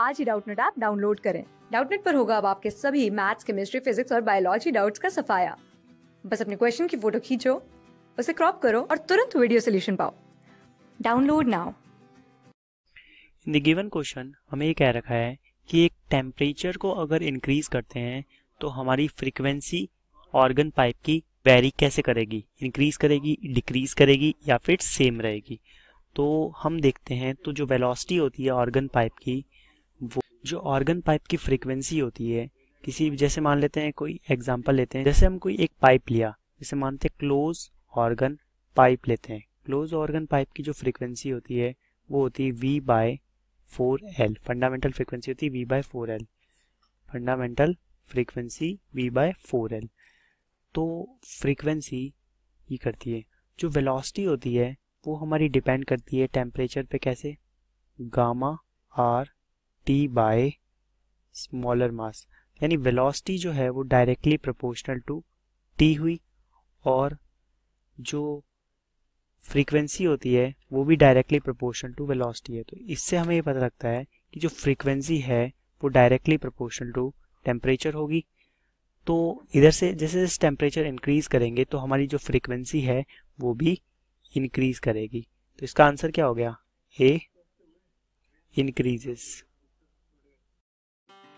आज ही Doubtnut app download करें डाउटनेट पर होगा अब आपके सभी मैथ्स केमिस्ट्री फिजिक्स और बायोलॉजी डाउट्स का सफाया बस अपने क्वेश्चन की फोटो खींचो उसे क्रॉप करो और तुरंत वीडियो सोल्यूशन पाओ download now in the given question हमें ये कह रखा है कि एक टेम्परेचर को अगर इंक्रीज करते हैं तो हमारी फ्रीक्वेंसी ऑर्गन पाइप की वेरी कैसे करेगी इंक्रीज करेगी डिक्रीज करेगी या फिर सेम रहेगी तो हम देखते हैं तो जो वेलोसिटी होती है ऑर्गन पाइप की जो ऑर्गन पाइप की फ्रीक्वेंसी होती है किसी जैसे मान लेते हैं कोई एग्जाम्पल लेते हैं जैसे हम कोई एक पाइप लिया जैसे मानते हैं क्लोज ऑर्गन पाइप लेते हैं क्लोज ऑर्गन पाइप की जो फ्रीक्वेंसी होती है वो होती है V by four L fundamental frequency होती है V by four L fundamental frequency V by four L तो फ्रीक्वेंसी ये करती है जो वेलोसिटी होती है वो हमारी डिपेंड करती है टेम्परेचर पे कैसे gamma R T by smaller mass यानी वेलोसिटी जो है वो डायरेक्टली प्रोपोर्शनल टू टी हुई और जो फ्रीक्वेंसी होती है वो भी डायरेक्टली प्रोपोर्शनल टू वेलोसिटी है तो इससे हमें ये पता लगता है कि जो फ्रीक्वेंसी है वो डायरेक्टली प्रोपोर्शनल टू टेम्परेचर होगी तो इधर से जैसे जैसे टेम्परेचर इंक्रीज करेंगे तो हमारी जो फ्रीक्वेंसी है वो भी इंक्रीज करेगी तो इसका आंसर क्या हो गया ए इंक्रीजेस